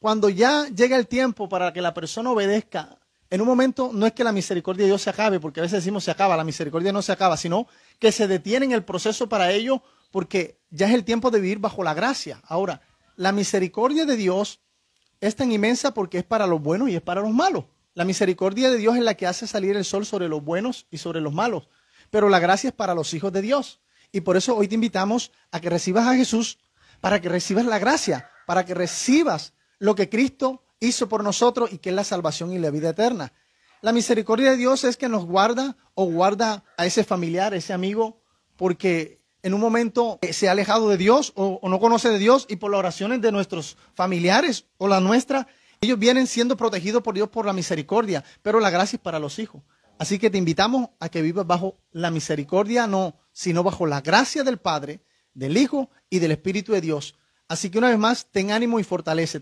cuando ya llega el tiempo para que la persona obedezca, en un momento no es que la misericordia de Dios se acabe, porque a veces decimos se acaba, la misericordia no se acaba, sino que se detiene en el proceso para ello, porque ya es el tiempo de vivir bajo la gracia. Ahora, la misericordia de Dios es tan inmensa porque es para los buenos y es para los malos. La misericordia de Dios es la que hace salir el sol sobre los buenos y sobre los malos, pero la gracia es para los hijos de Dios. Y por eso hoy te invitamos a que recibas a Jesús, para que recibas la gracia, para que recibas lo que Cristo hizo por nosotros y que es la salvación y la vida eterna. La misericordia de Dios es que nos guarda o guarda a ese familiar, ese amigo, porque en un momento eh, se ha alejado de Dios o, no conoce de Dios y por las oraciones de nuestros familiares o la nuestra, ellos vienen siendo protegidos por Dios por la misericordia, pero la gracia es para los hijos. Así que te invitamos a que vivas bajo la misericordia, no, sino bajo la gracia del Padre, del Hijo y del Espíritu de Dios. Así que una vez más, ten ánimo y fortalecete.